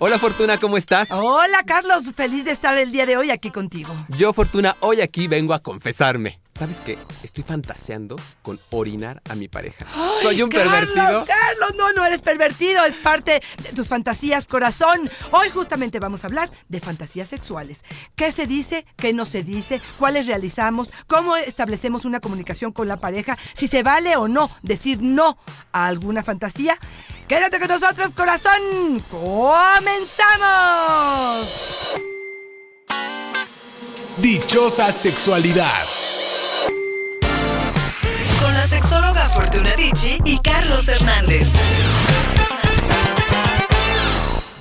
Hola Fortuna, ¿cómo estás? Hola Carlos, feliz de estar el día de hoy aquí contigo. Yo Fortuna, hoy aquí vengo a confesarme. ¿Sabes qué? Estoy fantaseando con orinar a mi pareja. Soy un pervertido. Carlos, no, no eres pervertido, es parte de tus fantasías, corazón. Hoy justamente vamos a hablar de fantasías sexuales. ¿Qué se dice? ¿Qué no se dice? ¿Cuáles realizamos? ¿Cómo establecemos una comunicación con la pareja? Si se vale o no decir no a alguna fantasía. Quédate con nosotros, corazón. ¡Comenzamos! Dichosa sexualidad la sexóloga Fortuna Dicci y Carlos Hernández.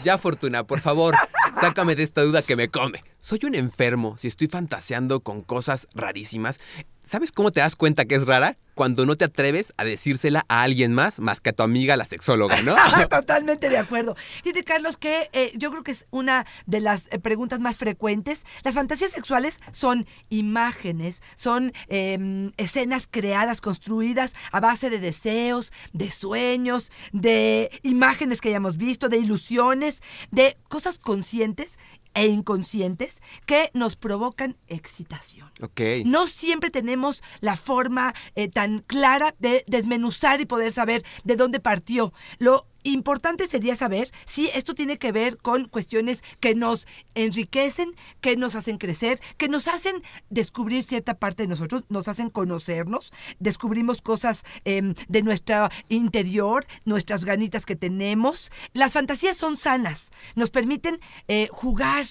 Ya, Fortuna, por favor, sácame de esta duda que me come. ¿Soy un enfermo si estoy fantaseando con cosas rarísimas? ¿Sabes cómo te das cuenta que es rara? Cuando no te atreves a decírsela a alguien más más que a tu amiga la sexóloga, ¿no? Totalmente de acuerdo. Fíjate, Carlos, que eh, yo creo que es una de las eh, preguntas más frecuentes. Las fantasías sexuales son imágenes, son em, escenas creadas, construidas a base de deseos, de sueños, de imágenes que hayamos visto, de ilusiones, de cosas conscientes e inconscientes que nos provocan excitación. Okay. No siempre tenemos la forma eh, tan clara de desmenuzar y poder saber de dónde partió. Lo importante sería saber si esto tiene que ver con cuestiones que nos enriquecen, que nos hacen crecer, que nos hacen descubrir cierta parte de nosotros, nos hacen conocernos, descubrimos cosas em, de nuestro interior, nuestras ganitas que tenemos. Las fantasías son sanas, nos permiten eh, jugar,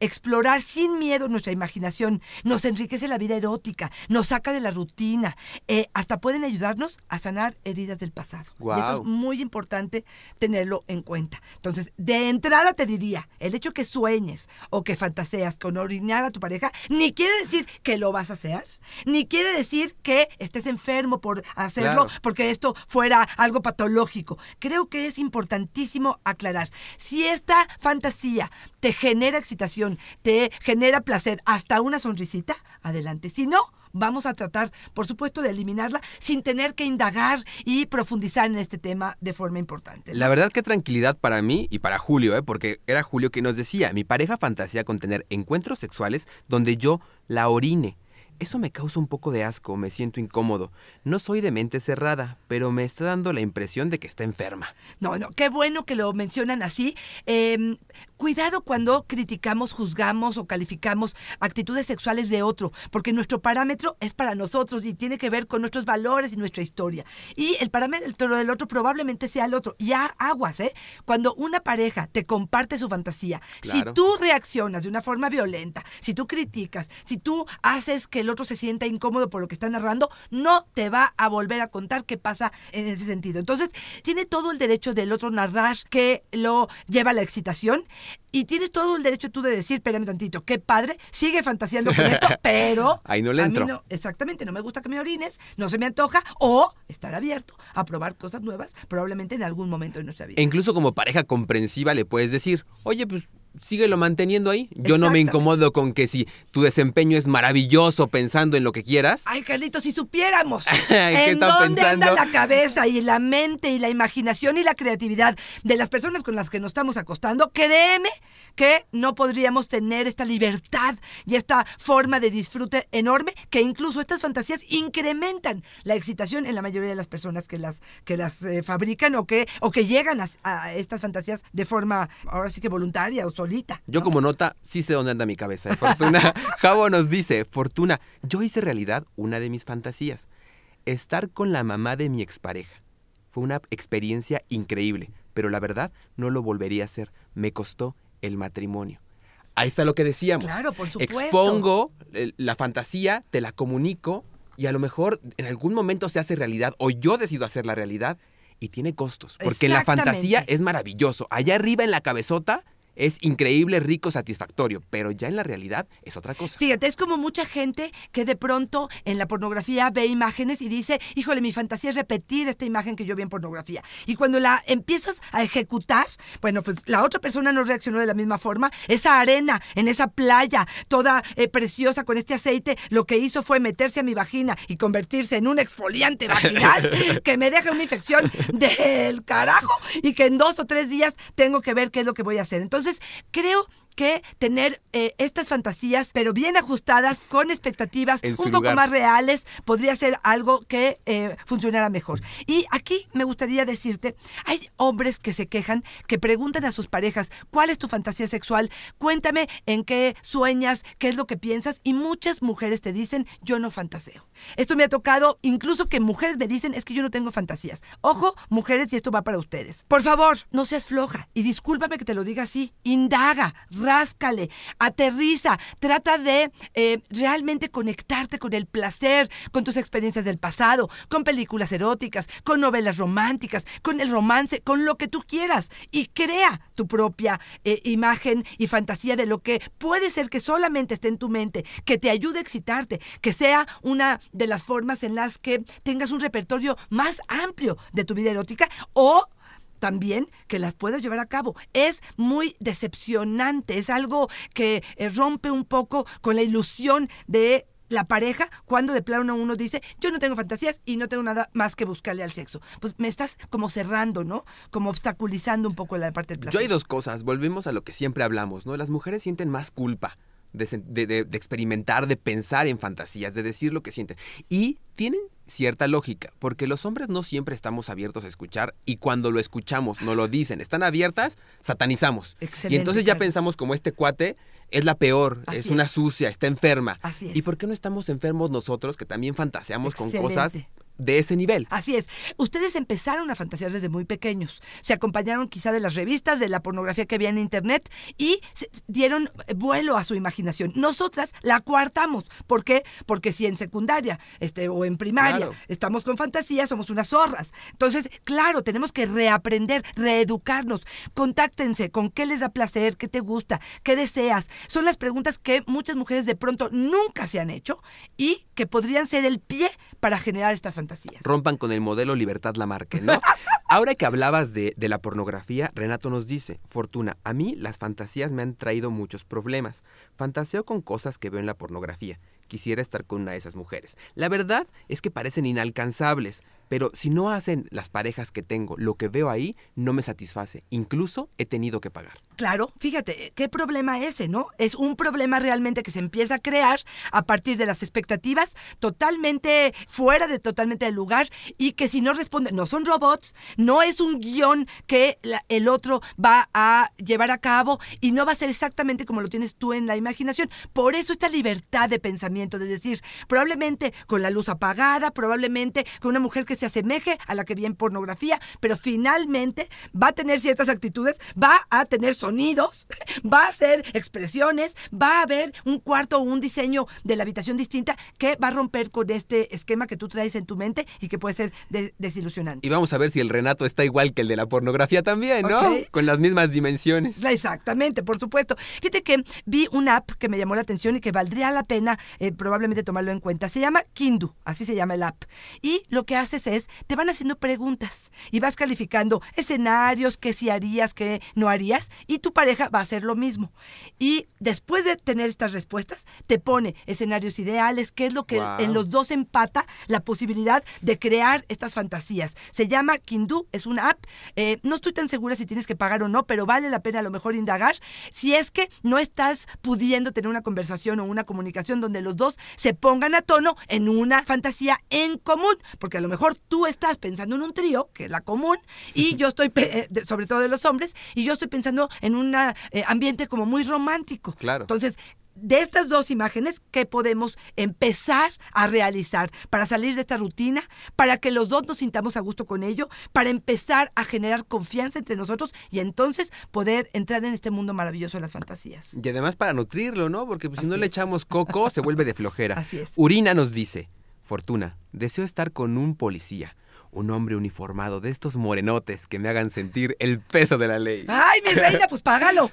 Explorar sin miedo nuestra imaginación nos enriquece la vida erótica, nos saca de la rutina, eh, hasta pueden ayudarnos a sanar heridas del pasado. Y esto es muy importante tenerlo en cuenta. Entonces, de entrada te diría, el hecho que sueñes o que fantaseas con orinar a tu pareja, ni quiere decir que lo vas a hacer, ni quiere decir que estés enfermo por hacerlo, porque esto fuera algo patológico. Creo que es importantísimo aclarar. Si esta fantasía te genera excitación, te genera placer, hasta una sonrisita, adelante. Si no, vamos a tratar, por supuesto, de eliminarla sin tener que indagar y profundizar en este tema de forma importante. La verdad que tranquilidad para mí y para Julio, ¿eh? porque era Julio que nos decía, mi pareja fantasía con tener encuentros sexuales donde yo la orine. Eso me causa un poco de asco, me siento incómodo. No soy de mente cerrada, pero me está dando la impresión de que está enferma. No, no, qué bueno que lo mencionan así. Em, cuidado cuando criticamos, juzgamos o calificamos actitudes sexuales de otro, porque nuestro parámetro es para nosotros y tiene que ver con nuestros valores y nuestra historia. Y el parámetro del otro probablemente sea el otro. Ya aguas, ¿eh? Cuando una pareja te comparte su fantasía, si tú reaccionas de una forma violenta, si tú criticas, si tú haces que el otro se sienta incómodo por lo que está narrando, no te va a volver a contar qué pasa en ese sentido. Entonces, tiene todo el derecho del otro narrar que lo lleva a la excitación y tienes todo el derecho tú de decir, espérame tantito, qué padre, sigue fantaseando con esto, pero... Ahí no le entro. exactamente, no me gusta que me orines, no se me antoja, o estar abierto a probar cosas nuevas, probablemente en algún momento de nuestra vida. E incluso como pareja comprensiva le puedes decir, oye, pues lo manteniendo ahí. Yo no me incomodo con que si tu desempeño es maravilloso pensando en lo que quieras. Ay, Carlitos, si supiéramos en dónde anda la cabeza y la mente y la imaginación y la creatividad de las personas con las que nos estamos acostando, créeme que no podríamos tener esta libertad y esta forma de disfrute enorme que incluso estas fantasías incrementan la excitación en la mayoría de las personas que las, que las eh, fabrican o que, o que llegan a, estas fantasías de forma ahora sí que voluntaria o solita. Yo como nota sí sé dónde anda mi cabeza. ¿eh? Fortuna, Jabo nos dice, Fortuna, yo hice realidad una de mis fantasías, estar con la mamá de mi expareja. Fue una experiencia increíble, pero la verdad no lo volvería a hacer. Me costó el matrimonio. Ahí está lo que decíamos. Claro, por supuesto. Expongo la fantasía, te la comunico y a lo mejor en algún momento se hace realidad o yo decido hacer la realidad y tiene costos. Porque la fantasía es maravilloso. Allá arriba en la cabezota es increíble, rico, satisfactorio, pero ya en la realidad es otra cosa. Fíjate, es como mucha gente que de pronto en la pornografía ve imágenes y dice, híjole, mi fantasía es repetir esta imagen que yo vi en pornografía. Y cuando la empiezas a ejecutar, bueno, pues la otra persona no reaccionó de la misma forma. Esa arena en esa playa, toda eh, preciosa con este aceite, lo que hizo fue meterse a mi vagina y convertirse en un exfoliante vaginal que me deja una infección del carajo y que en dos o tres días tengo que ver qué es lo que voy a hacer. Entonces, entonces, creo que tener eh, estas fantasías, pero bien ajustadas, con expectativas un poco más reales, podría ser algo que eh, funcionara mejor. Y aquí me gustaría decirte, hay hombres que se quejan, que preguntan a sus parejas, ¿cuál es tu fantasía sexual? Cuéntame en qué sueñas, qué es lo que piensas, y muchas mujeres te dicen, yo no fantaseo. Esto me ha tocado, incluso que mujeres me dicen, es que yo no tengo fantasías. Ojo, mujeres, y esto va para ustedes. Por favor, no seas floja, y discúlpame que te lo diga así, indaga, ráscale, aterriza, trata de eh, realmente conectarte con el placer, con tus experiencias del pasado, con películas eróticas, con novelas románticas, con el romance, con lo que tú quieras y crea tu propia eh, imagen y fantasía de lo que puede ser que solamente esté en tu mente, que te ayude a excitarte, que sea una de las formas en las que tengas un repertorio más amplio de tu vida erótica o también que las puedas llevar a cabo. Es muy decepcionante, es algo que eh, rompe un poco con la ilusión de la pareja cuando de plano uno dice, yo no tengo fantasías y no tengo nada más que buscarle al sexo. Pues me estás como cerrando, ¿no? Como obstaculizando un poco la parte del placer. Yo hay dos cosas, volvemos a lo que siempre hablamos, ¿no? Las mujeres sienten más culpa de, experimentar, de pensar en fantasías, de decir lo que sienten. Y tienen cierta lógica, porque los hombres no siempre estamos abiertos a escuchar y cuando lo escuchamos, no lo dicen, están abiertas, satanizamos. y entonces ya pensamos como este cuate es la peor, es, una sucia, está enferma. Así ¿Y por qué no estamos enfermos nosotros que también fantaseamos con cosas de ese nivel. Así es. Ustedes empezaron a fantasear desde muy pequeños. Se acompañaron quizá de las revistas, de la pornografía que había en Internet y dieron vuelo a su imaginación. Nosotras la coartamos. ¿Por qué? Porque si en secundaria este, o en primaria estamos con fantasía, somos unas zorras. Entonces, claro, tenemos que reaprender, reeducarnos. Contáctense con qué les da placer, qué te gusta, qué deseas. Son las preguntas que muchas mujeres de pronto nunca se han hecho y que podrían ser el pie para generar estas fantasías. Rompan con el modelo Libertad Lamarque, ¿no? Ahora que hablabas de, de la pornografía, Renato nos dice, Fortuna, a mí las fantasías me han traído muchos problemas. Fantaseo con cosas que veo en la pornografía quisiera estar con una de esas mujeres. La verdad es que parecen inalcanzables, pero si no hacen las parejas que tengo, lo que veo ahí no me satisface. Incluso he tenido que pagar. Claro, fíjate, qué problema ese, ¿no? Es un problema realmente que se empieza a crear a partir de las expectativas totalmente fuera de totalmente del lugar y que si no responde, no son robots, no es un guión que el otro va a llevar a cabo y no va a ser exactamente como lo tienes tú en la imaginación. Por eso esta libertad de pensamiento, de decir, probablemente con la luz apagada, probablemente con una mujer que se asemeje a la que vi en pornografía, pero finalmente va a tener ciertas actitudes, va a tener sonidos, va a hacer expresiones, va a haber un cuarto o un diseño de la habitación distinta que va a romper con este esquema que tú traes en tu mente y que puede ser desilusionante. Y vamos a ver si el Renato está igual que el de la pornografía también, ¿no? Con las mismas dimensiones. Exactamente, por supuesto. Fíjate que vi una app que me llamó la atención y que valdría la pena eh, probablemente tomarlo en cuenta. Se llama Kindu, así se llama el app. Y lo que hace es te van haciendo preguntas y vas calificando escenarios, qué si harías, qué no harías, y tu pareja va a hacer lo mismo. Y después de tener estas respuestas, te pone escenarios ideales, qué es lo que en los dos empata la posibilidad de crear estas fantasías. Se llama Kindu, es una app. Eh, no estoy tan segura si tienes que pagar o no, pero vale la pena a lo mejor indagar si es que no estás pudiendo tener una conversación o una comunicación donde los dos se pongan a tono en una fantasía en común, porque a lo mejor tú estás pensando en un trío, que es la común, y yo estoy, eh, sobre todo de los hombres, y yo estoy pensando en un eh, ambiente como muy romántico. Claro. Entonces, de estas dos imágenes ¿qué podemos empezar a realizar para salir de esta rutina, para que los dos nos sintamos a gusto con ello, para empezar a generar confianza entre nosotros y entonces poder entrar en este mundo maravilloso de las fantasías. Y además para nutrirlo, ¿no? Porque pues, si no le echamos coco, se vuelve de flojera. Así es. Urina nos dice. Fortuna, deseo estar con un policía, un hombre uniformado de estos morenotes que me hagan sentir el peso de la ley. ¡Ay, mi reina, pues págalo!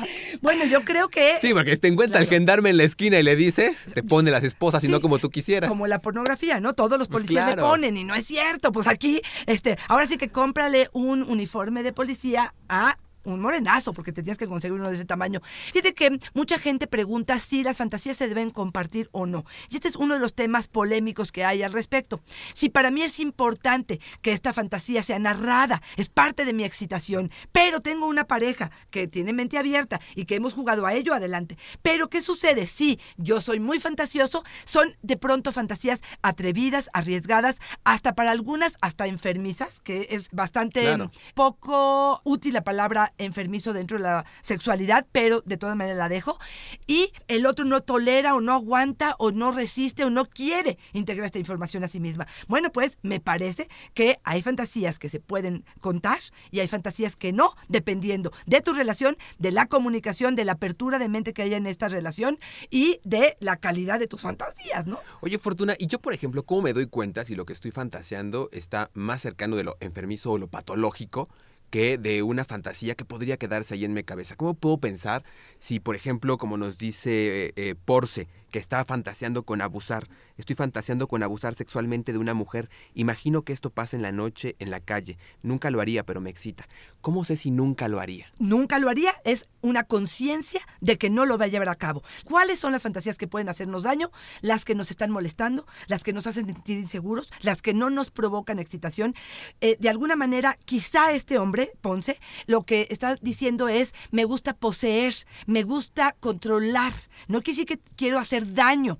bueno, yo creo que. Sí, porque si te encuentras al gendarme en la esquina y le dices, te pone las esposas y no como tú quisieras. Como la pornografía, ¿no? Todos los pues policías le ponen y no es cierto. Pues aquí, este, ahora sí que cómprale un uniforme de policía a un morenazo, porque te tienes que conseguir uno de ese tamaño. Fíjate que mucha gente pregunta si las fantasías se deben compartir o no. Y este es uno de los temas polémicos que hay al respecto. Si para mí es importante que esta fantasía sea narrada, es parte de mi excitación, pero tengo una pareja que tiene mente abierta y que hemos jugado a ello adelante. Pero ¿qué sucede? Si yo soy muy fantasioso, son de pronto fantasías atrevidas, arriesgadas, hasta para algunas, hasta enfermizas, que es bastante poco útil la palabra enfermizo dentro de la sexualidad, pero de todas maneras la dejo. Y el otro no tolera o no aguanta o no resiste o no quiere integrar esta información a sí misma. Bueno, pues me parece que hay fantasías que se pueden contar y hay fantasías que no, dependiendo de tu relación, de la comunicación, de la apertura de mente que haya en esta relación y de la calidad de tus fantasías, ¿no? Oye, Fortuna, y yo, por ejemplo, ¿cómo me doy cuenta si lo que estoy fantaseando está más cercano de lo enfermizo o lo patológico? que de una fantasía que podría quedarse ahí en mi cabeza. ¿Cómo puedo pensar si, por ejemplo, como nos dice eh, eh, Porsche que está fantaseando con abusar. Estoy fantaseando con abusar sexualmente de una mujer. Imagino que esto pasa en la noche, en la calle. Nunca lo haría, pero me excita. ¿Cómo sé si nunca lo haría? Nunca lo haría es una conciencia de que no lo va a llevar a cabo. ¿Cuáles son las fantasías que pueden hacernos daño? Las que nos están molestando, las que nos hacen sentir inseguros, las que no nos provocan excitación. Eh, de alguna manera, quizá este hombre, Ponce, lo que está diciendo es, me gusta poseer, me gusta controlar. No quiere decir que quiero hacer daño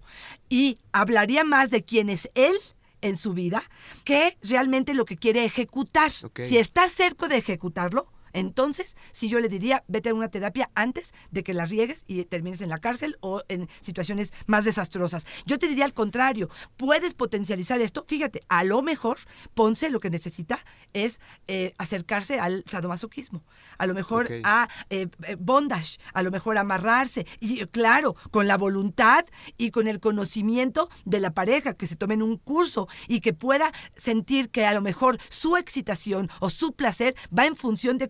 y hablaría más de quién es él en su vida que realmente lo que quiere ejecutar. Si está cerca de ejecutarlo, entonces, si yo le diría, vete a una terapia antes de que la riegues y termines en la cárcel o en situaciones más desastrosas. Yo te diría al contrario, puedes potencializar esto. Fíjate, a lo mejor Ponce lo que necesita es eh, acercarse al sadomasoquismo, a lo mejor a eh, eh, bondage, a lo mejor amarrarse. Y claro, con la voluntad y con el conocimiento de la pareja, que se tomen un curso y que pueda sentir que a lo mejor su excitación o su placer va en función de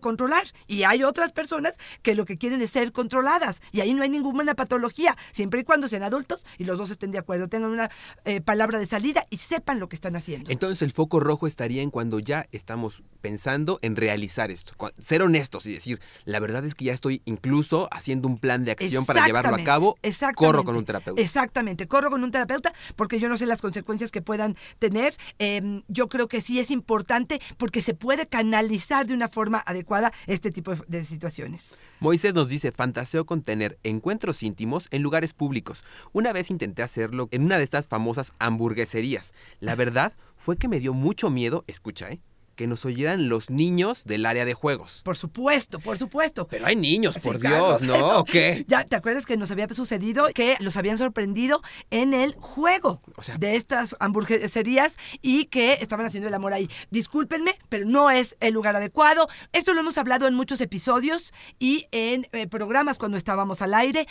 y hay otras personas que lo que quieren es ser controladas. Y ahí no hay ninguna patología, siempre y cuando sean adultos y los dos estén de acuerdo, tengan una eh, palabra de salida y sepan lo que están haciendo. Entonces el foco rojo estaría en cuando ya estamos pensando en realizar esto. Ser honestos y decir, la verdad es que ya estoy incluso haciendo un plan de acción para llevarlo a cabo. Corro con un terapeuta. Exactamente, corro con un terapeuta porque yo no sé las consecuencias que puedan tener. Em, yo creo que sí es importante porque se puede canalizar de una forma adecuada este tipo de situaciones. Moisés nos dice, fantaseo con tener encuentros íntimos en lugares públicos. Una vez intenté hacerlo en una de estas famosas hamburgueserías. La verdad fue que me dio mucho miedo, escucha, ¿eh? que nos oyeran los niños del área de juegos. Por supuesto, por supuesto. Pero hay niños, por Dios, ¿no? ¿O qué? Ya, ¿te acuerdas que nos había sucedido que los habían sorprendido en el juego de estas hamburgueserías y que estaban haciendo el amor ahí? Discúlpenme, pero no es el lugar adecuado. Esto lo hemos hablado en muchos episodios y en eh, programas cuando estábamos al aire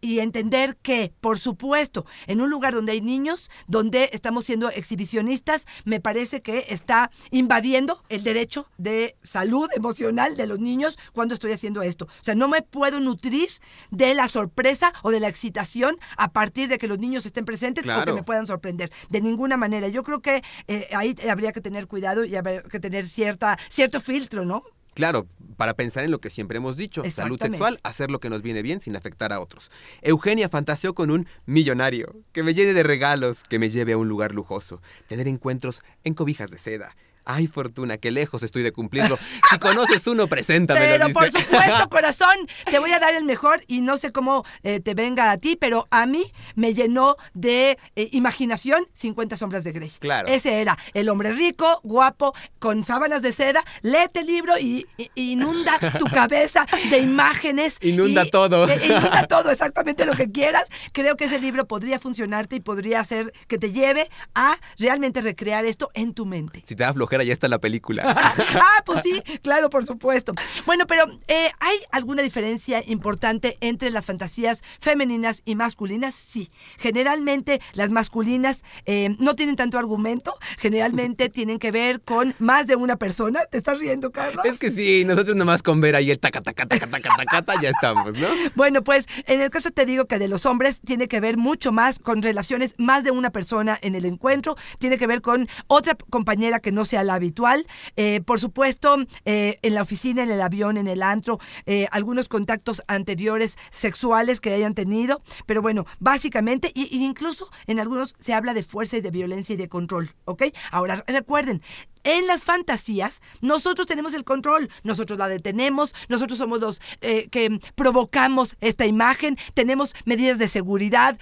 y entender que, por supuesto, en un lugar donde hay niños, donde estamos siendo exhibicionistas, me parece que está invadiendo el derecho de salud emocional de los niños cuando estoy haciendo esto. O sea, no me puedo nutrir de la sorpresa o de la excitación a partir de que los niños estén presentes que me puedan sorprender. De ninguna manera. Yo creo que eh, ahí habría que tener cuidado y habría que tener cierto filtro, ¿no? Claro, para pensar en lo que siempre hemos dicho, salud sexual, hacer lo que nos viene bien sin afectar a otros. Eugenia fantaseó con un millonario, que me llene de regalos, que me lleve a un lugar lujoso, tener encuentros en cobijas de seda, Ay, Fortuna, qué lejos estoy de cumplirlo. Si conoces uno, preséntamelo. Pero por supuesto, corazón, te voy a dar el mejor y no sé cómo eh, te venga a ti, pero a mí me llenó de eh, imaginación 50 sombras de Grey. Claro. Ese era el hombre rico, guapo, con sábanas de seda. Léete el libro y, inunda tu cabeza de imágenes. Inunda todo. E, e inunda todo, exactamente lo que quieras. Creo que ese libro podría funcionarte y podría hacer que te lleve a realmente recrear esto en tu mente. Si te da flojera ya está la película. ah, pues sí, claro, por supuesto. Bueno, pero eh, ¿hay alguna diferencia importante entre las fantasías femeninas y masculinas? Sí. Generalmente las masculinas eh, no tienen tanto argumento, generalmente tienen que ver con más de una persona. ¿Te estás riendo, Carlos? Es que sí, nosotros nomás con ver ahí el taca, taca, taca, taca, taca, ya estamos, ¿no? Bueno, pues en el caso te digo que de los hombres tiene que ver mucho más con relaciones más de una persona en el encuentro, tiene que ver con otra compañera que no sea habitual. Eh, por supuesto, eh, en la oficina, en el avión, en el antro, eh, algunos contactos anteriores sexuales que hayan tenido, pero bueno, básicamente, y, incluso en algunos se habla de fuerza y de violencia y de control, ¿ok? Ahora, recuerden, en las fantasías, nosotros tenemos el control, nosotros la detenemos, nosotros somos los que provocamos esta imagen, tenemos medidas de seguridad,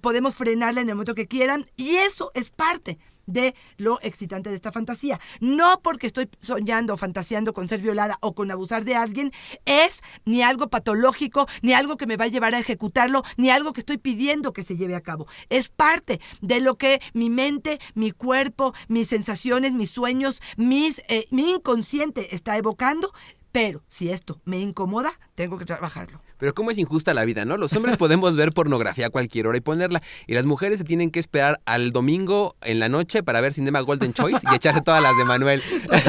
podemos frenarla en el momento que quieran y eso es parte de lo excitante de esta fantasía. No porque estoy soñando, o fantaseando con ser violada o con abusar de alguien, es ni algo patológico, ni algo que me va a llevar a ejecutarlo, ni algo que estoy pidiendo que se lleve a cabo. Es parte de lo que mi mente, mi cuerpo, mis sensaciones, mis sueños, eh, mi inconsciente está evocando pero si esto me incomoda, tengo que trabajarlo. Pero cómo es injusta la vida, ¿no? Los hombres podemos ver pornografía a cualquier hora y ponerla, y las mujeres se tienen que esperar al domingo en la noche para ver Cinema Golden Choice y echarse todas las de Manuel.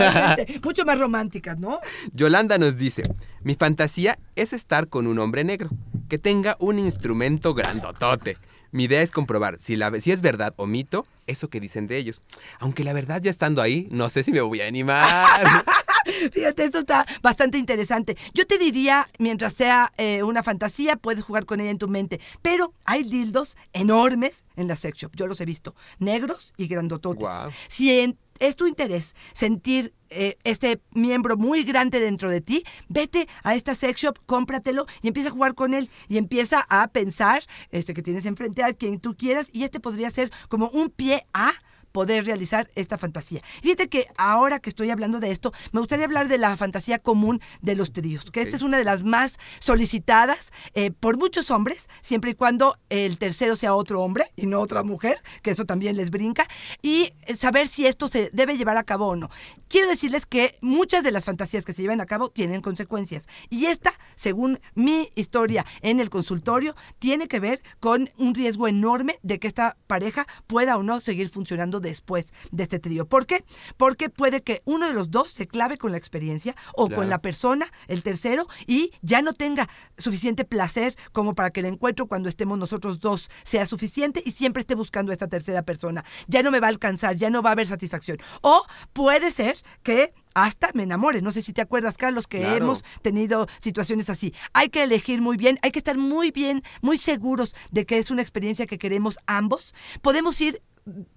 Mucho más románticas, ¿no? Yolanda nos dice, mi fantasía es estar con un hombre negro, que tenga un instrumento grandotote. Mi idea es comprobar si, la, si es verdad o mito eso que dicen de ellos. Aunque la verdad ya estando ahí, no sé si me voy a animar. Fíjate, esto está bastante interesante. Yo te diría, mientras sea eh, una fantasía, puedes jugar con ella en tu mente. Pero hay dildos enormes en la sex shop. Yo los he visto. Negros y grandototes. Si es tu interés sentir eh, este miembro muy grande dentro de ti, vete a esta sex shop, cómpratelo y empieza a jugar con él y empieza a pensar este que tienes enfrente a quien tú quieras y este podría ser como un pie a poder realizar esta fantasía. Fíjate que ahora que estoy hablando de esto, me gustaría hablar de la fantasía común de los tríos, que esta es una de las más solicitadas eh, por muchos hombres, siempre y cuando el tercero sea otro hombre y no otra mujer, que eso también les brinca, y saber si esto se debe llevar a cabo o no. Quiero decirles que muchas de las fantasías que se llevan a cabo tienen consecuencias, y esta, según mi historia en el consultorio, tiene que ver con un riesgo enorme de que esta pareja pueda o no seguir funcionando después de este trío. ¿Por qué? Porque puede que uno de los dos se clave con la experiencia o con la persona, el tercero, y ya no tenga suficiente placer como para que el encuentro cuando estemos nosotros dos sea suficiente y siempre esté buscando a esta tercera persona. Ya no me va a alcanzar, ya no va a haber satisfacción. O puede ser que hasta me enamore. No sé si te acuerdas, Carlos, que hemos tenido situaciones así. Hay que elegir muy bien, hay que estar muy bien, muy seguros de que es una experiencia que queremos ambos. Podemos ir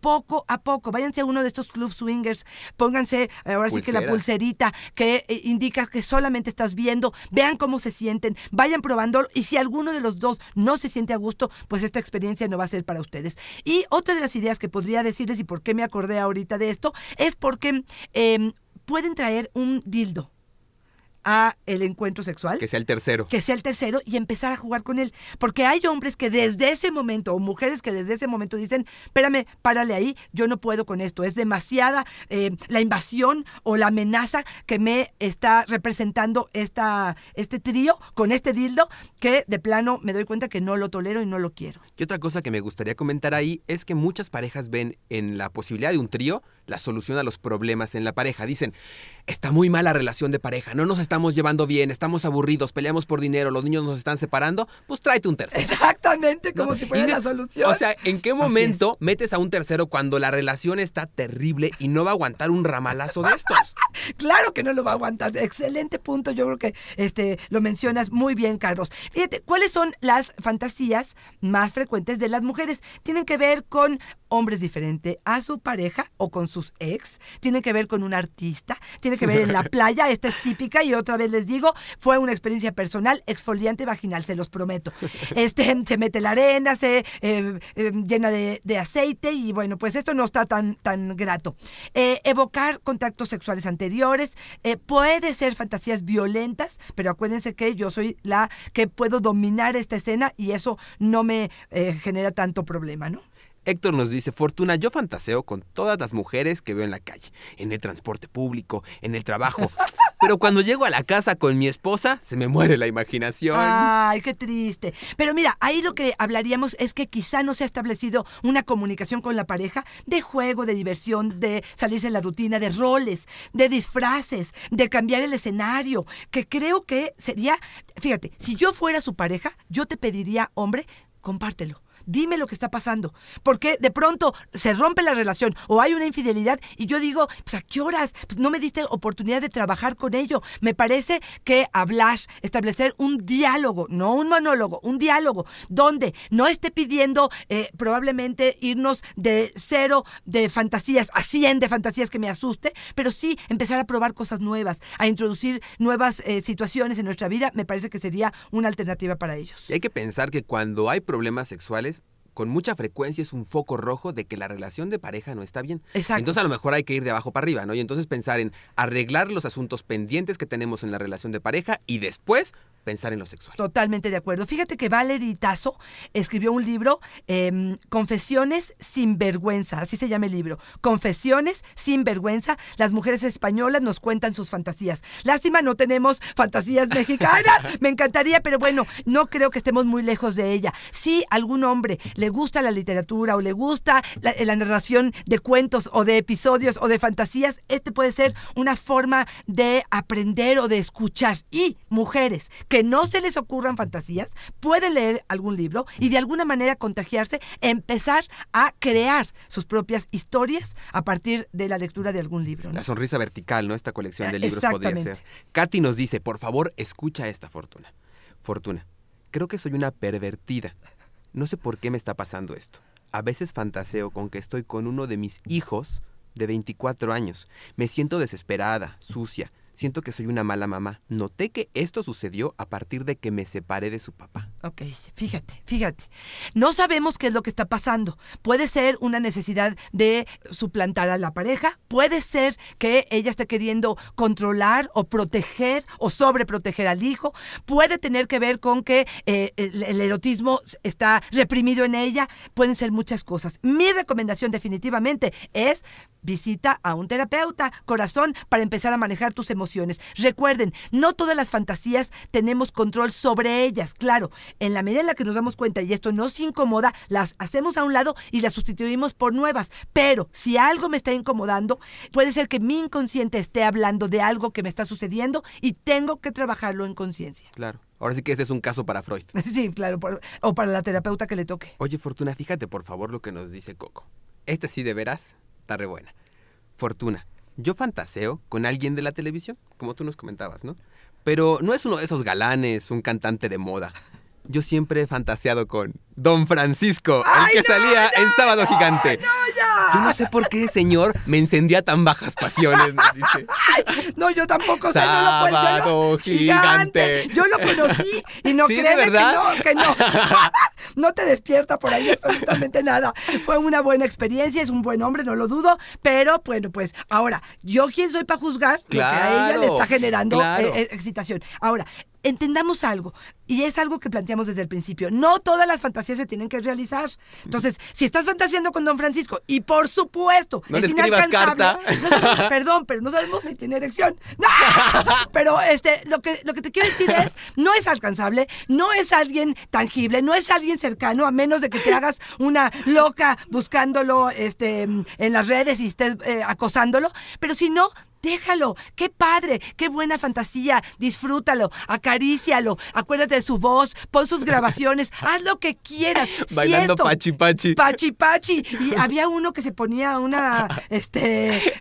poco a poco, váyanse a uno de estos club swingers, pónganse eh, ahora sí que la pulserita que eh, indica que solamente estás viendo, vean cómo se sienten, vayan probando y si alguno de los dos no se siente a gusto, pues esta experiencia no va a ser para ustedes. Y otra de las ideas que podría decirles y por qué me acordé ahorita de esto es porque em, pueden traer un dildo a el encuentro sexual. Que sea el tercero. Que sea el tercero y empezar a jugar con él. Porque hay hombres que desde ese momento, o mujeres que desde ese momento dicen, espérame, párale ahí, yo no puedo con esto. Es demasiada eh, la invasión o la amenaza que me está representando esta, este trío con este dildo que de plano me doy cuenta que no lo tolero y no lo quiero. Y otra cosa que me gustaría comentar ahí es que muchas parejas ven en la posibilidad de un trío la solución a los problemas en la pareja. Dicen, está muy mala relación de pareja, no nos estamos llevando bien, estamos aburridos, peleamos por dinero, los niños nos están separando, pues tráete un tercero. Exactamente, como si fuera la solución. O sea, ¿en qué momento metes a un tercero cuando la relación está terrible y no va a aguantar un ramalazo de estos? claro que no lo va a aguantar. Excelente punto, yo creo que este, lo mencionas muy bien, Carlos. Fíjate, ¿cuáles son las fantasías más frecuentes de las mujeres? Tienen que ver con hombres diferente a su pareja o con sus ex, tiene que ver con un artista, tiene que ver en la playa, esta es típica y otra vez les digo, fue una experiencia personal, exfoliante vaginal, se los prometo. Este, se mete la arena, se eh, eh, llena de, aceite y bueno, pues esto no está tan, tan grato. Eh, evocar contactos sexuales anteriores, puede ser fantasías violentas, pero acuérdense que yo soy la que puedo dominar esta escena y eso no me genera tanto problema, ¿no? Héctor nos dice, Fortuna, yo fantaseo con todas las mujeres que veo en la calle, en el transporte público, en el trabajo. Pero cuando llego a la casa con mi esposa, se me muere la imaginación. Ay, qué triste. Pero mira, ahí lo que hablaríamos es que quizá no se ha establecido una comunicación con la pareja de juego, de diversión, de salirse de la rutina, de roles, de disfraces, de cambiar el escenario, que creo que sería, fíjate, si yo fuera su pareja, yo te pediría, hombre, compártelo dime lo que está pasando. Porque de pronto se rompe la relación o hay una infidelidad y yo digo, pues a qué horas, pues, no me diste oportunidad de trabajar con ello. Me parece que hablar, establecer un diálogo, no un monólogo, un diálogo, donde no esté pidiendo eh, probablemente irnos de cero de fantasías a 100 de fantasías que me asuste, pero sí empezar a probar cosas nuevas, a introducir nuevas eh, situaciones en nuestra vida, me parece que sería una alternativa para ellos. hay que pensar que cuando hay problemas sexuales, con mucha frecuencia es un foco rojo de que la relación de pareja no está bien. Exacto. Entonces a lo mejor hay que ir de abajo para arriba, ¿no? Y entonces pensar en arreglar los asuntos pendientes que tenemos en la relación de pareja y después pensar en lo sexual. Totalmente de acuerdo. Fíjate que Valerie Tasso escribió un libro, em, Confesiones sin vergüenza, así se llama el libro. Confesiones sin vergüenza, las mujeres españolas nos cuentan sus fantasías. Lástima, no tenemos fantasías mexicanas, me encantaría, pero bueno, no creo que estemos muy lejos de ella. Si algún hombre le gusta la literatura o le gusta eh, la, narración de cuentos o de episodios o de fantasías, este puede ser una forma de aprender o de escuchar. Y mujeres que no se les ocurran fantasías pueden leer algún libro y de alguna manera contagiarse, empezar a crear sus propias historias a partir de la lectura de algún libro. La sonrisa vertical, ¿no? Esta colección de libros podría ser. Katy nos dice, por favor, escucha esta fortuna. Fortuna, creo que soy una pervertida. No sé por qué me está pasando esto. A veces fantaseo con que estoy con uno de mis hijos de 24 años. Me siento desesperada, sucia, siento que soy una mala mamá. Noté que esto sucedió a partir de que me separé de su papá. Ok, fíjate, fíjate. No sabemos qué es lo que está pasando. Puede ser una necesidad de suplantar a la pareja, puede ser que ella esté queriendo controlar o proteger o sobreproteger al hijo, puede tener que ver con que eh, el, el erotismo está reprimido en ella, pueden ser muchas cosas. Mi recomendación definitivamente es visita a un terapeuta, corazón, para empezar a manejar tus emociones Recuerden, no todas las fantasías tenemos control sobre ellas. Claro, en la medida en la que nos damos cuenta y esto nos incomoda, las hacemos a un lado y las sustituimos por nuevas. Pero si algo me está incomodando, puede ser que mi inconsciente esté hablando de algo que me está sucediendo y tengo que trabajarlo en conciencia. Claro. Ahora sí que ese es un caso para Freud. Sí, claro, o para la terapeuta que le toque. Oye, Fortuna, fíjate por favor lo que nos dice Coco. Esta sí de veras está re buena. Fortuna, yo fantaseo con alguien de la televisión, como tú nos comentabas, ¿no? Pero no es uno de esos galanes, un cantante de moda. Yo siempre he fantaseado con Don Francisco, el que salía en Sábado Gigante. Yo no sé por qué, señor, me encendía tan bajas pasiones, dice. No, yo tampoco sé, no lo Gigante. Yo lo conocí y no ¿Sí, que no, que no. No te despierta por ahí absolutamente nada. Fue una buena experiencia, es un buen hombre, no lo dudo, pero bueno, pues ahora, yo quién soy para juzgar que a ella le está generando eh, eh, excitación. Ahora, entendamos algo. Y es algo que planteamos desde el principio. No todas las fantasías se tienen que realizar. Entonces, si estás fantaseando con Don Francisco, y por supuesto, no es inalcanzable. perdón, pero no sabemos si tiene erección. Pero este, lo que, lo que te quiero decir es, no es alcanzable, no es alguien tangible, no es alguien cercano, a menos de que te hagas una loca buscándolo este, en las redes y estés eh, acosándolo. Pero si no, Déjalo, qué padre, qué buena fantasía, disfrútalo, acarícialo, acuérdate de su voz, pon sus grabaciones, haz lo que quieras. Bailando pachi pachi. Pachi pachi. Y había uno que se ponía una, este... Eh,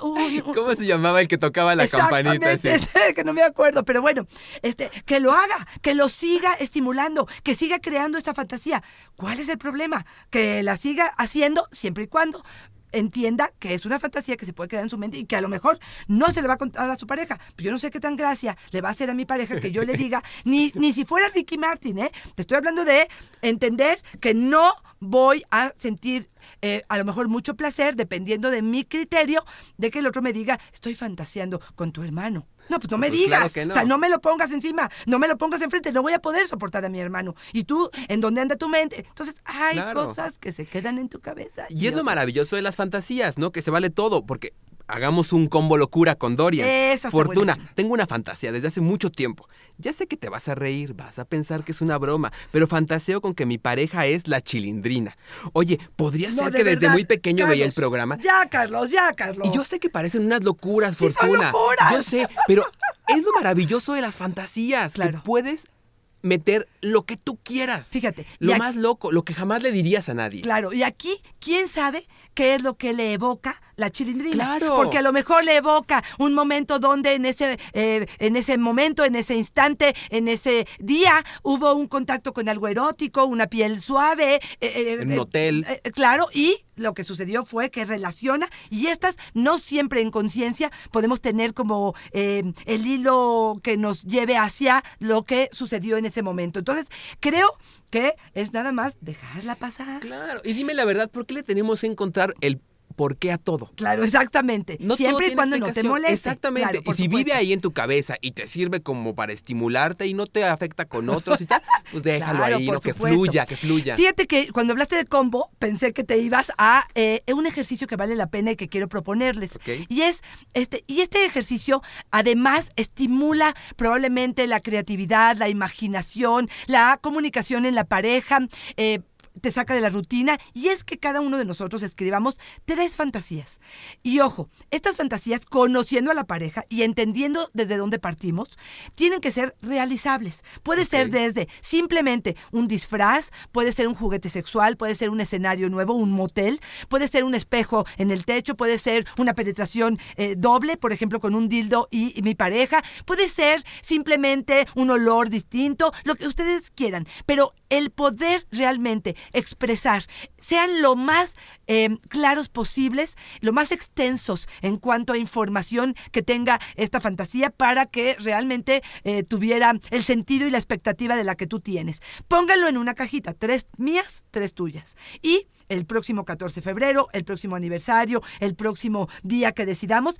¿Cómo se llamaba el que tocaba la campanita? que no me acuerdo, pero bueno, este, que lo haga, que lo siga estimulando, que siga creando esta fantasía. ¿Cuál es el problema? Que la siga haciendo siempre y cuando entienda que es una fantasía que se puede quedar en su mente y que a lo mejor no se le va a contar a su pareja. Pero pues yo no sé qué tan gracia le va a hacer a mi pareja que yo le diga, ni, ni si fuera Ricky Martin, ¿eh? Te estoy hablando de entender que no voy a sentir eh, a lo mejor mucho placer, dependiendo de mi criterio, de que el otro me diga, estoy fantaseando con tu hermano. No, pues no me pues digas. O sea, no me lo pongas encima, no me lo pongas enfrente, no voy a poder soportar a mi hermano. Y tú, ¿en dónde anda tu mente? Entonces, hay cosas que se quedan en tu cabeza. Y, es lo maravilloso de las fantasías, ¿no? Que se vale todo, porque hagamos un combo locura con Dorian. Esa Fortuna, tengo una fantasía desde hace mucho tiempo. Ya sé que te vas a reír, vas a pensar que es una broma, pero fantaseo con que mi pareja es la chilindrina. Oye, podría ser que desde muy pequeño veía el programa. Ya, Carlos, ya, Carlos. Y yo sé que parecen unas locuras, Fortuna. Son Yo sé, pero es lo maravilloso de las fantasías. Claro. puedes meter lo que tú quieras. Fíjate. Lo más loco, lo que jamás le dirías a nadie. Claro, y aquí, ¿quién sabe qué es lo que le evoca la chilindrina? Claro. Porque a lo mejor le evoca un momento donde en ese, eh, en ese momento, en ese instante, en ese día, hubo un contacto con algo erótico, una piel suave. Eh, eh, un hotel. claro, y lo que sucedió fue que relaciona y estas no siempre en conciencia podemos tener como eh, el hilo que nos lleve hacia lo que sucedió en ese momento. Entonces, creo que es nada más dejarla pasar. Claro, y dime la verdad, ¿por qué le tenemos que encontrar el por qué a todo. Claro, exactamente. Siempre y cuando no te moleste. Exactamente. y si vive ahí en tu cabeza y te sirve como para estimularte y no te afecta con otros y tal, pues déjalo ahí, que fluya, que fluya. Fíjate que cuando hablaste de combo, pensé que te ibas a eh, un ejercicio que vale la pena y que quiero proponerles. Y es este, y este ejercicio además estimula probablemente la creatividad, la imaginación, la comunicación en la pareja, eh, te saca de la rutina y es que cada uno de nosotros escribamos tres fantasías. Y ojo, estas fantasías, conociendo a la pareja y entendiendo desde dónde partimos, tienen que ser realizables. Puede ser desde simplemente un disfraz, puede ser un juguete sexual, puede ser un escenario nuevo, un motel, puede ser un espejo en el techo, puede ser una penetración eh, doble, por ejemplo, con un dildo y, y mi pareja, puede ser simplemente un olor distinto, lo que ustedes quieran, pero el poder realmente expresar sean lo más em, claros posibles, lo más extensos en cuanto a información que tenga esta fantasía para que realmente eh, tuviera el sentido y la expectativa de la que tú tienes. Póngalo en una cajita, tres mías, tres tuyas. Y el próximo 14 de febrero, el próximo aniversario, el próximo día que decidamos,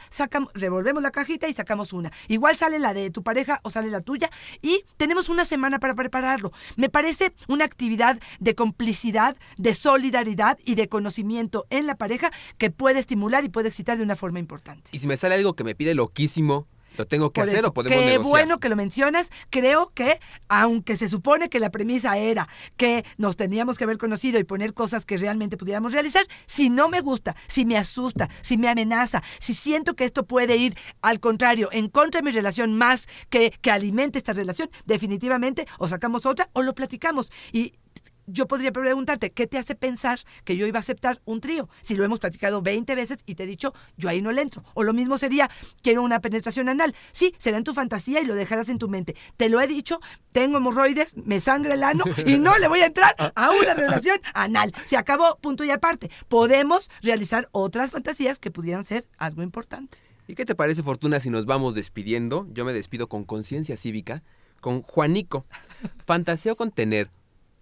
revolvemos la cajita y sacamos una. Igual sale la de tu pareja o sale la tuya y tenemos una semana para prepararlo. Me parece una actividad de complicidad, de sólido solidaridad y de conocimiento en la pareja que puede estimular y puede excitar de una forma importante. Y si me sale algo que me pide loquísimo, ¿Lo tengo que hacer o podemos negociar? Qué bueno que lo mencionas. Creo que, aunque se supone que la premisa era que nos teníamos que haber conocido y poner cosas que realmente pudiéramos realizar, si no me gusta, si me asusta, si me amenaza, si siento que esto puede ir al contrario, en contra de mi relación más que, que alimente esta relación, definitivamente o sacamos otra o lo platicamos. Y yo podría preguntarte, ¿qué te hace pensar que yo iba a aceptar un trío? Si lo hemos platicado 20 veces y te he dicho, yo ahí no le entro. O lo mismo sería, quiero una penetración anal. Sí, será en tu fantasía y lo dejarás en tu mente. Te lo he dicho, tengo hemorroides, me sangra el ano y no le voy a entrar a una relación anal. Se acabó, punto y aparte. Podemos realizar otras fantasías que pudieran ser algo importante. ¿Y qué te parece, Fortuna, si nos vamos despidiendo? Yo me despido con conciencia cívica, con Juanico. Fantaseo con tener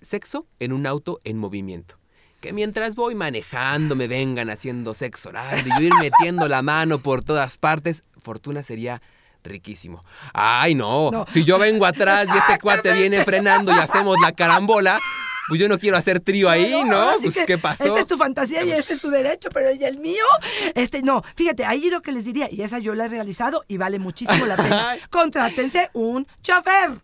sexo en un auto en movimiento. Que mientras voy manejando me vengan haciendo sexo oral y yo ir metiendo la mano por todas partes, fortuna sería riquísimo. Ay, no, si yo vengo atrás y este cuate viene frenando y hacemos la carambola, pues yo no quiero hacer trío ahí, ¿no? Pues, ¿qué pasó? Esa es tu fantasía y ese es tu derecho, pero ¿y el mío? Este, no, fíjate, ahí lo que les diría, y esa yo la he realizado y vale muchísimo la pena, contrátense un chofer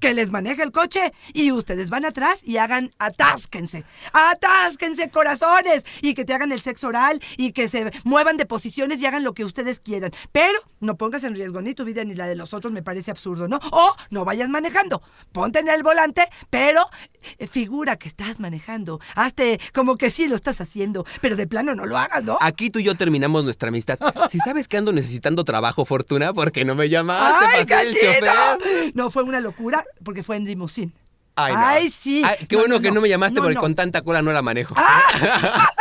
que les maneje el coche y ustedes van atrás y hagan atásquense, atásquense corazones y que te hagan el sexo oral y que se muevan de posiciones y hagan lo que ustedes quieran. Pero no pongas en riesgo ni tu vida ni la de los otros, me parece absurdo, ¿no? O no vayas manejando, ponte en el volante, pero eh, figura que estás manejando, hazte como que sí lo estás haciendo, pero de plano no lo hagas, ¿no? Aquí tú y yo terminamos nuestra amistad. Si sabes que ando necesitando trabajo, Fortuna, porque no me llamaste, pasé el chofer. No, fue una locura porque fue en limusín. Ay, sí. qué bueno que no, me llamaste porque con tanta cola no la manejo. Ah.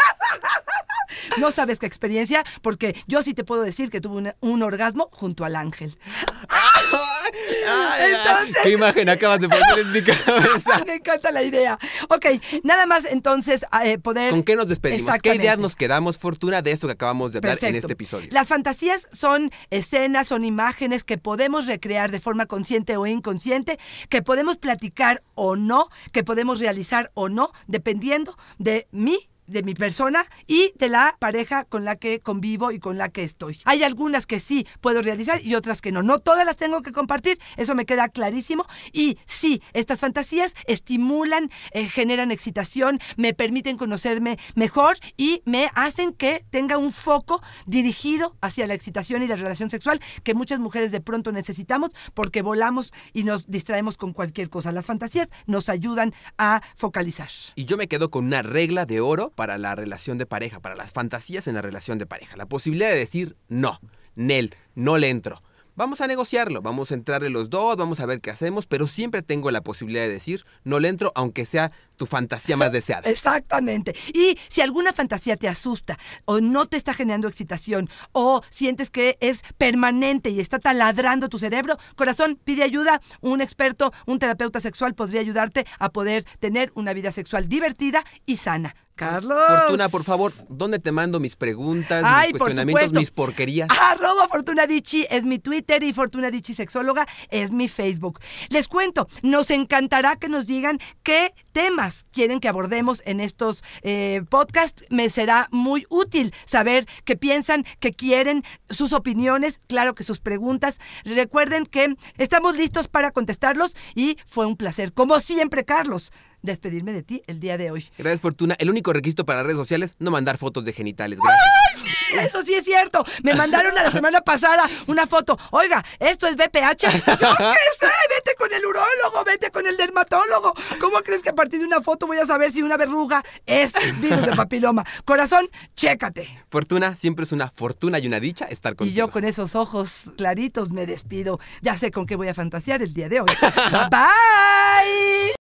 No sabes qué experiencia, porque yo sí te puedo decir que tuve un, un orgasmo junto al ángel. ¡Ah! Ay, ¿Qué imagen acabas de poner en mi cabeza? Me encanta la idea. Ok, nada más entonces eh, poder... ¿Con qué nos despedimos? ¿Qué ideas nos quedamos, Fortuna, de esto que acabamos de hablar en este episodio? Las fantasías son escenas, son imágenes que podemos recrear de forma consciente o inconsciente, que podemos platicar o no, que podemos realizar o no, dependiendo de mí de mi persona y de la pareja con la que convivo y con la que estoy. Hay algunas que sí puedo realizar y otras que no. No todas las tengo que compartir, eso me queda clarísimo. Y sí, estas fantasías estimulan, eh, generan excitación, me permiten conocerme mejor y me hacen que tenga un foco dirigido hacia la excitación y la relación sexual que muchas mujeres de pronto necesitamos porque volamos y nos distraemos con cualquier cosa. Las fantasías nos ayudan a focalizar. Y yo me quedo con una regla de oro para la relación de pareja, para las fantasías en la relación de pareja. La posibilidad de decir no, Nel, no le entro. Vamos a negociarlo, vamos a entrarle los dos, vamos a ver qué hacemos, pero siempre tengo la posibilidad de decir no le entro, aunque sea tu fantasía más deseada. Exactamente. Y si alguna fantasía te asusta o no te está generando excitación o sientes que es permanente y está taladrando tu cerebro, corazón, pide ayuda. Un experto, un terapeuta sexual podría ayudarte a poder tener una vida sexual divertida y sana. Carlos. Fortuna, por favor, ¿dónde te mando mis preguntas, mis cuestionamientos, mis porquerías? Arroba Fortuna Dichi es mi Twitter y Fortuna Dichi Sexóloga es mi Facebook. Les cuento, nos encantará que nos digan qué temas quieren que abordemos en estos eh, podcasts. Me será muy útil saber qué piensan, qué quieren, sus opiniones, claro que sus preguntas. Recuerden que estamos listos para contestarlos y fue un placer, como siempre, Carlos despedirme de ti el día de hoy. Gracias, Fortuna. El único requisito para redes sociales, no mandar fotos de genitales. ¡Ay, Eso sí es cierto. Me mandaron la semana pasada una foto. Oiga, esto es BPH. Yo qué sé, vete con el urólogo, vete con el dermatólogo. ¿Cómo crees que a partir de una foto voy a saber si una verruga es virus de papiloma? Corazón, chécate. Fortuna, siempre es una fortuna y una dicha estar contigo. Y yo con esos ojos claritos me despido. Ya sé con qué voy a fantasear el día de hoy. bye.